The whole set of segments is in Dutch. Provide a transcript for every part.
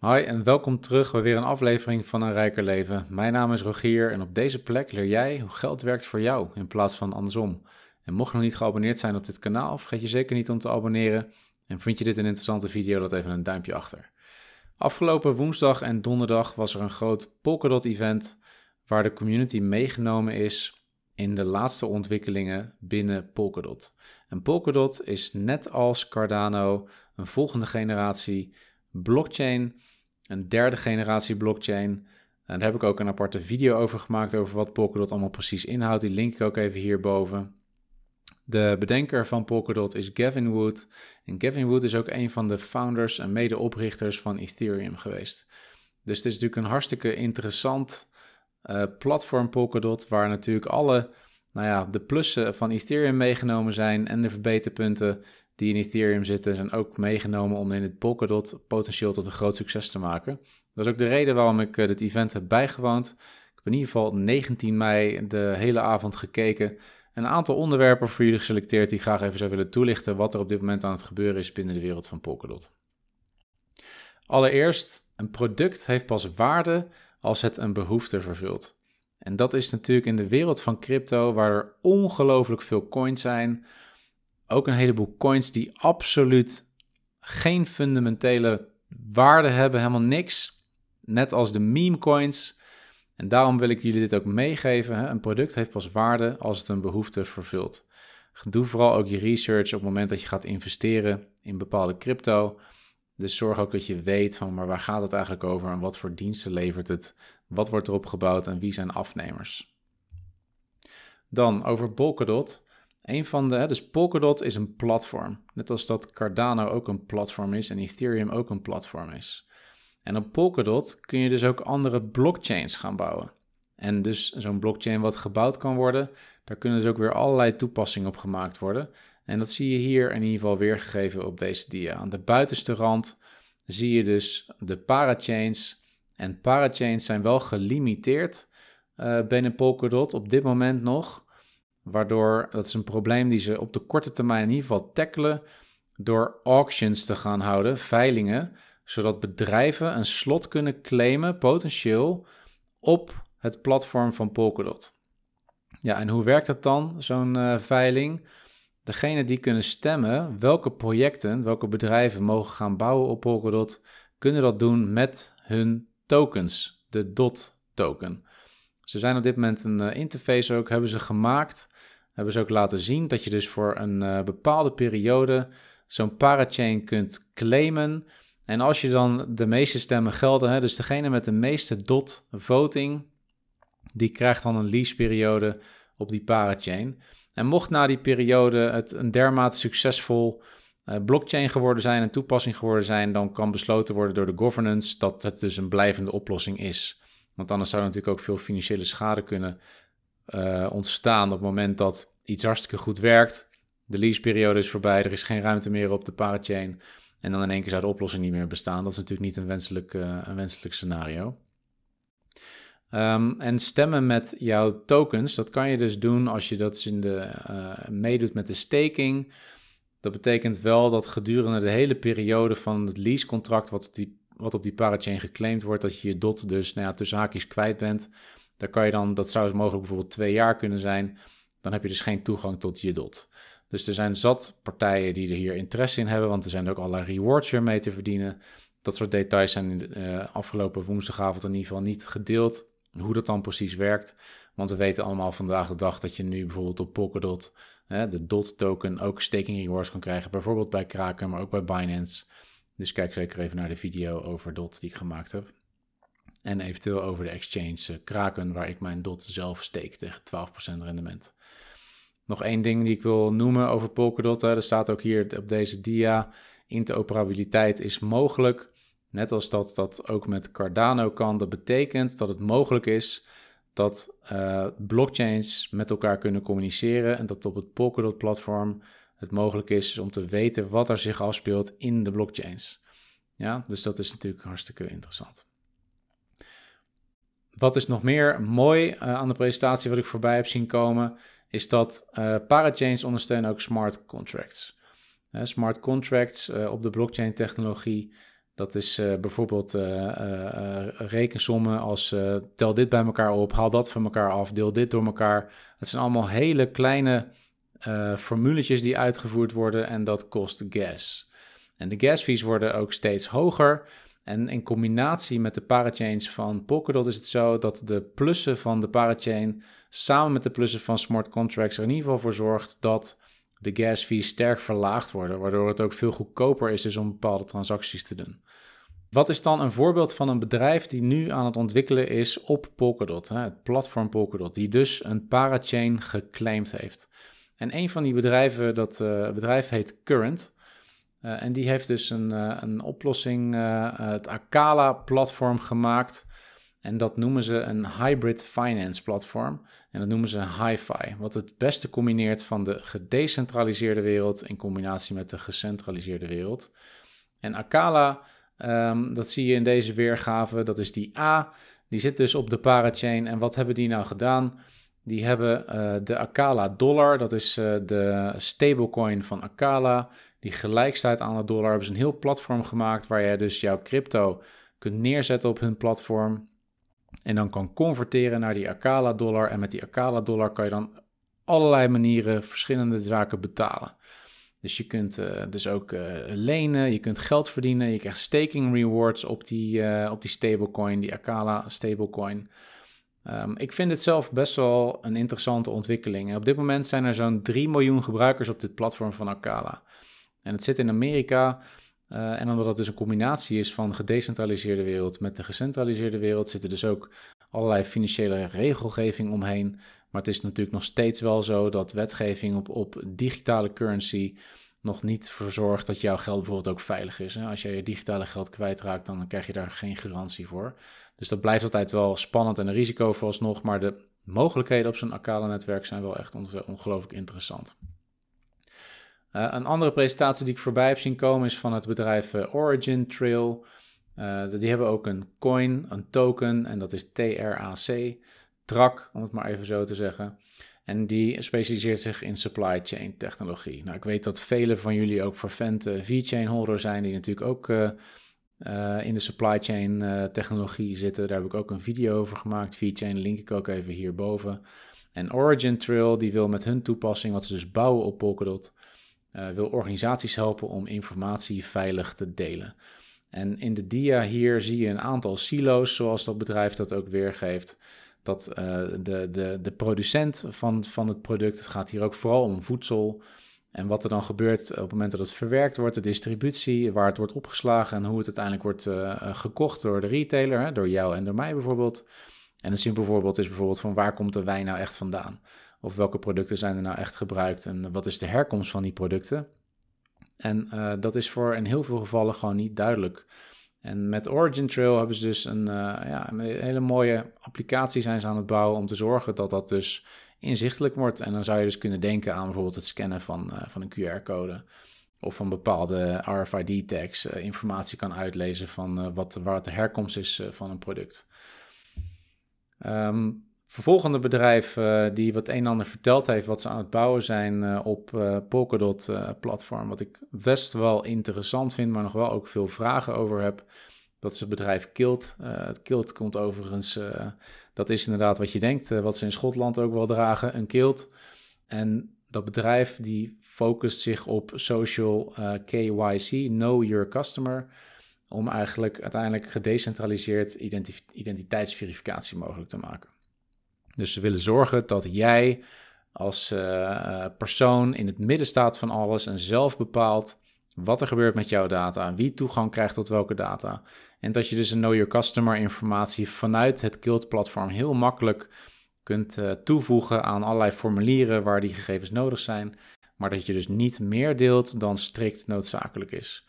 Hoi en welkom terug bij weer een aflevering van Een Rijker Leven. Mijn naam is Rogier en op deze plek leer jij hoe geld werkt voor jou in plaats van andersom. En mocht je nog niet geabonneerd zijn op dit kanaal, vergeet je zeker niet om te abonneren. En vind je dit een interessante video, laat even een duimpje achter. Afgelopen woensdag en donderdag was er een groot Polkadot event waar de community meegenomen is in de laatste ontwikkelingen binnen Polkadot. En Polkadot is net als Cardano een volgende generatie blockchain een derde generatie blockchain. En nou, daar heb ik ook een aparte video over gemaakt, over wat Polkadot allemaal precies inhoudt. Die link ik ook even hierboven. De bedenker van Polkadot is Gavin Wood. En Gavin Wood is ook een van de founders en medeoprichters van Ethereum geweest. Dus het is natuurlijk een hartstikke interessant eh, platform Polkadot, waar natuurlijk alle nou ja, de plussen van Ethereum meegenomen zijn en de verbeterpunten die in Ethereum zitten, zijn ook meegenomen om in het Polkadot potentieel tot een groot succes te maken. Dat is ook de reden waarom ik eh, dit event heb bijgewoond. Ik heb in ieder geval 19 mei de hele avond gekeken. Een aantal onderwerpen voor jullie geselecteerd die graag even zou willen toelichten wat er op dit moment aan het gebeuren is binnen de wereld van Polkadot. Allereerst, een product heeft pas waarde als het een behoefte vervult. En dat is natuurlijk in de wereld van crypto, waar er ongelooflijk veel coins zijn, ook een heleboel coins die absoluut geen fundamentele waarde hebben, helemaal niks. Net als de meme coins. En daarom wil ik jullie dit ook meegeven. Hè? Een product heeft pas waarde als het een behoefte vervult. Doe vooral ook je research op het moment dat je gaat investeren in bepaalde crypto. Dus zorg ook dat je weet van maar waar gaat het eigenlijk over en wat voor diensten levert het, wat wordt erop gebouwd en wie zijn afnemers. Dan over Polkadot. Een van de, dus Polkadot is een platform. Net als dat Cardano ook een platform is en Ethereum ook een platform is. En op Polkadot kun je dus ook andere blockchains gaan bouwen. En dus zo'n blockchain wat gebouwd kan worden, daar kunnen dus ook weer allerlei toepassingen op gemaakt worden. En dat zie je hier in ieder geval weergegeven op deze dia. Aan de buitenste rand zie je dus de parachains. En parachains zijn wel gelimiteerd eh, binnen Polkadot op dit moment nog. Waardoor, dat is een probleem die ze op de korte termijn in ieder geval tackelen door auctions te gaan houden, veilingen, zodat bedrijven een slot kunnen claimen, potentieel, op het platform van Polkadot. Ja, en hoe werkt dat dan, zo'n eh, veiling? Degene die kunnen stemmen welke projecten, welke bedrijven mogen gaan bouwen op Polkadot, kunnen dat doen met hun tokens, de DOT token. Ze zijn op dit moment een eh, interface ook, hebben ze gemaakt. Hebben ze ook laten zien dat je dus voor een eh, bepaalde periode zo'n parachain kunt claimen. En als je dan de meeste stemmen gelden, hè, dus degene met de meeste dot voting, die krijgt dan een leaseperiode op die parachain. En mocht na die periode het een dermate succesvol eh, blockchain geworden zijn, en toepassing geworden zijn, dan kan besloten worden door de governance dat het dus een blijvende oplossing is. Want anders zou er natuurlijk ook veel financiële schade kunnen eh, ontstaan op het moment dat iets hartstikke goed werkt. De leaseperiode is voorbij, er is geen ruimte meer op de parachain. En dan in één keer zou de oplossing niet meer bestaan. Dat is natuurlijk niet een wenselijk, eh, een wenselijk scenario. Ehm, en stemmen met jouw tokens, dat kan je dus doen als je dat in de, eh, meedoet met de staking. Dat betekent wel dat gedurende de hele periode van het leasecontract, wat die wat op die parachain geclaimd wordt, dat je je dot dus nou ja, tussen haakjes kwijt bent. Daar kan je dan, dat zou dus mogelijk bijvoorbeeld twee jaar kunnen zijn. Dan heb je dus geen toegang tot je dot. Dus er zijn zat partijen die er hier interesse in hebben, want er zijn ook allerlei rewards weer mee te verdienen. Dat soort details zijn eh, afgelopen woensdagavond in ieder geval niet gedeeld. Hoe dat dan precies werkt. Want we weten allemaal vandaag de dag dat je nu bijvoorbeeld op Polkadot, hè, de DOT token, ook staking rewards kan krijgen. Bijvoorbeeld bij Kraken, maar ook bij Binance. Dus kijk zeker even naar de video over DOT die ik gemaakt heb. En eventueel over de exchange eh, Kraken, waar ik mijn DOT zelf steek tegen 12% rendement. Nog één ding die ik wil noemen over Polkadot. Er staat ook hier op deze dia. Interoperabiliteit is mogelijk. Net als dat dat ook met Cardano kan. Dat betekent dat het mogelijk is dat eh, blockchains met elkaar kunnen communiceren. En dat op het Polkadot-platform het mogelijk is om te weten wat er zich afspeelt in de blockchains. Ja, dus dat is natuurlijk hartstikke interessant. Wat is nog meer mooi eh, aan de presentatie wat ik voorbij heb zien komen, is dat uh, parachains ondersteunen ook smart contracts. Uh, smart contracts eh, op de blockchain technologie, dat is bijvoorbeeld rekensommen als tel dit bij elkaar op, haal dat van elkaar af, deel dit door elkaar. Het zijn allemaal hele kleine uh, formuletjes die uitgevoerd worden en dat kost gas. En de fees worden ook steeds hoger. En in combinatie met de parachains van Polkadot is het zo dat de plussen van de parachain samen met de plussen van smart contracts er in ieder geval voor zorgt dat de gas fees sterk verlaagd worden, waardoor het ook veel goedkoper is dus om bepaalde transacties te doen. Wat is dan een voorbeeld van een bedrijf die nu aan het ontwikkelen is op Polkadot, het platform Polkadot, die dus een parachain geclaimd heeft? En een van die bedrijven, dat eh, bedrijf heet Current. Eh, en die heeft dus een, eh, een oplossing, het Acala-platform gemaakt. En dat noemen ze een hybrid finance platform. En dat noemen ze HiFi. Wat het beste combineert van de gedecentraliseerde wereld in combinatie met de gecentraliseerde wereld. En Acala, ehm, dat zie je in deze weergave, dat is die A. Die zit dus op de Parachain. En wat hebben die nou gedaan? Die hebben eh, de Akala dollar, dat is eh, de stablecoin van Akala, die gelijk staat aan de dollar. Hebben ze een heel platform gemaakt waar je dus jouw crypto kunt neerzetten op hun platform. En dan kan converteren naar die Akala dollar. En met die Akala dollar kan je dan allerlei manieren verschillende zaken betalen. Dus je kunt eh, dus ook lenen, je kunt geld verdienen, je krijgt staking rewards op die, op die stablecoin, die Akala stablecoin. Ehm, ik vind dit zelf best wel een interessante ontwikkeling. op dit moment zijn er zo'n 3 miljoen gebruikers op dit platform van Acala. En het zit in Amerika. Eh, en omdat dat dus een combinatie is van gedecentraliseerde wereld met de gecentraliseerde wereld, zitten dus ook allerlei financiële regelgeving omheen. Maar het is natuurlijk nog steeds wel zo dat wetgeving op, op digitale currency nog niet voor dat jouw geld bijvoorbeeld ook veilig is. Hè? Als jij je digitale geld kwijtraakt, dan krijg je daar geen garantie voor. Dus dat blijft altijd wel spannend en een risico vooralsnog, maar de mogelijkheden op zo'n Akala-netwerk zijn wel echt ongelooflijk interessant. Eh, een andere presentatie die ik voorbij heb zien komen is van het bedrijf uh, Origin Trail. Eh, die hebben ook een coin, een token en dat is TRAC, TRAC om het maar even zo te zeggen. En die specialiseert zich in supply chain technologie. Nou, ik weet dat velen van jullie ook vervent uh, V-chain holder zijn, die natuurlijk ook eh, eh, in de supply chain technologie zitten. Daar heb ik ook een video over gemaakt. V-chain link ik ook even hierboven. En Origin Trail, die wil met hun toepassing, wat ze dus bouwen op Polkadot, wil organisaties helpen om informatie veilig te delen. En in de dia hier zie je een aantal silo's, zoals dat bedrijf dat ook weergeeft dat eh, de, de, de producent van, van het product, het gaat hier ook vooral om voedsel, en wat er dan gebeurt op het moment dat het verwerkt wordt, de distributie, waar het wordt opgeslagen en hoe het uiteindelijk wordt eh, eh, gekocht door de retailer, hè, door jou en door mij bijvoorbeeld. En een simpel voorbeeld is bijvoorbeeld van waar komt de wijn nou echt vandaan? Of welke producten zijn er nou echt gebruikt en wat is de herkomst van die producten? En dat is voor in heel veel gevallen gewoon niet duidelijk. En met Origin Trail hebben ze dus een, eh, ja, een hele mooie applicatie zijn ze aan het bouwen om te zorgen dat dat dus inzichtelijk wordt. En dan zou je dus kunnen denken aan bijvoorbeeld het scannen van, eh, van een QR-code of van bepaalde RFID-tags eh, informatie kan uitlezen van wat, waar de herkomst is van een product. Um, vervolgende bedrijf eh, die wat een en ander verteld heeft wat ze aan het bouwen zijn eh, op eh, Polkadot platform. Wat ik best wel interessant vind, maar nog wel ook veel vragen over heb. Dat is het bedrijf Kilt. het Kilt komt overigens, dat is inderdaad wat je denkt, wat ze in Schotland ook wel dragen, een kilt. En dat bedrijf die focust zich op social KYC, Know Your Customer om eigenlijk uiteindelijk gedecentraliseerd identiteitsverificatie mogelijk te maken. Dus ze willen zorgen dat jij als eh, persoon in het midden staat van alles en zelf bepaalt wat er gebeurt met jouw data, wie toegang krijgt tot welke data. En dat je dus een Know Your Customer informatie vanuit het Kilt platform heel makkelijk kunt eh, toevoegen aan allerlei formulieren waar die gegevens nodig zijn. Maar dat je dus niet meer deelt dan strikt noodzakelijk is.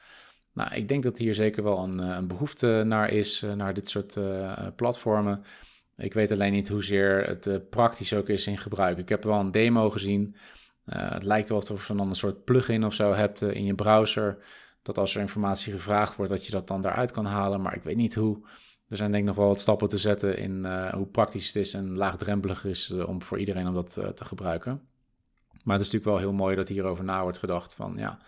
Nou, ik denk dat hier zeker wel een, eh, een behoefte naar is, naar dit soort platformen. Ik weet alleen niet hoezeer het eh, praktisch ook is in gebruik. Ik heb wel een demo gezien. Eh, het lijkt alsof je dan een soort plugin of zo hebt eh, in je browser. Dat als er informatie gevraagd wordt, dat je dat dan daaruit kan halen. Maar ik weet niet hoe. Er zijn denk ik nog wel wat stappen te zetten in hoe praktisch het is en laagdrempelig is om voor iedereen om dat te gebruiken. Maar het is natuurlijk wel heel mooi dat hierover na wordt gedacht van ja,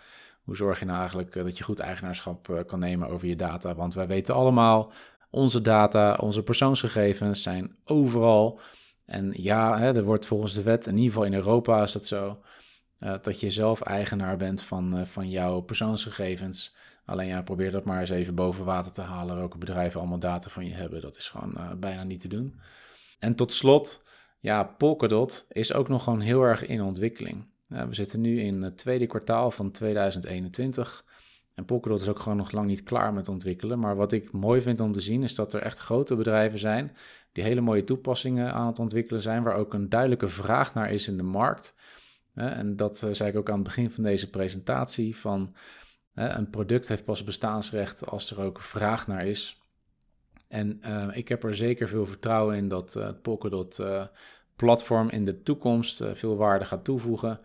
hoe zorg je nou eigenlijk dat je goed eigenaarschap kan nemen over je data? Want wij weten allemaal, onze data, onze persoonsgegevens zijn overal. En ja, hè, er wordt volgens de wet, in ieder geval in Europa is dat zo, eh, dat je zelf eigenaar bent van, eh, van jouw persoonsgegevens. Alleen ja, probeer dat maar eens even boven water te halen, welke bedrijven allemaal data van je hebben. Dat is gewoon eh, bijna niet te doen. En tot slot, ja, Polkadot is ook nog gewoon heel erg in ontwikkeling. we zitten nu in het tweede kwartaal van 2021. En Polkadot is ook gewoon nog lang niet klaar met ontwikkelen. Maar wat ik mooi vind om te zien is dat er echt grote bedrijven zijn die hele mooie toepassingen aan het ontwikkelen zijn, waar ook een duidelijke vraag naar is in de markt. En dat eh, zei ik ook aan het begin van deze presentatie: van een product heeft pas bestaansrecht als er ook vraag naar is. En eh, ik heb er zeker veel vertrouwen in dat eh, het Polkadot platform in de toekomst veel waarde gaat toevoegen.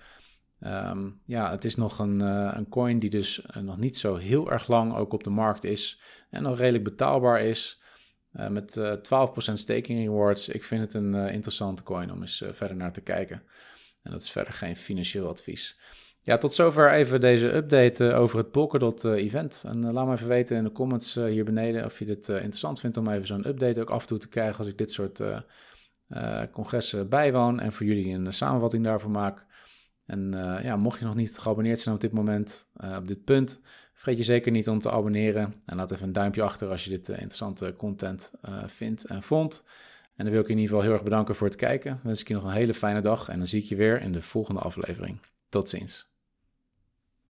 Ehm, ja, het is nog een, eh, een coin die dus eh, nog niet zo heel erg lang ook op de markt is en nog redelijk betaalbaar is. Eh, met 12% staking rewards. Ik vind het een interessante coin om eens verder naar te kijken. En dat is verder geen financieel advies. Ja, tot zover even deze update over het Polkadot event. En laat me even weten in de comments hier beneden of je dit interessant vindt om even zo'n update ook af en toe te krijgen als ik dit soort congressen bijwoon en voor jullie een samenvatting daarvan maak. En eh, ja, mocht je nog niet geabonneerd zijn op dit moment, uh, op dit punt, vergeet je zeker niet om te abonneren. En laat even een duimpje achter als je dit eh, interessante content vindt en vond. En dan wil ik je in ieder geval heel erg bedanken voor het kijken. wens ik je nog een hele fijne dag en dan zie ik je weer in de volgende aflevering. Tot ziens.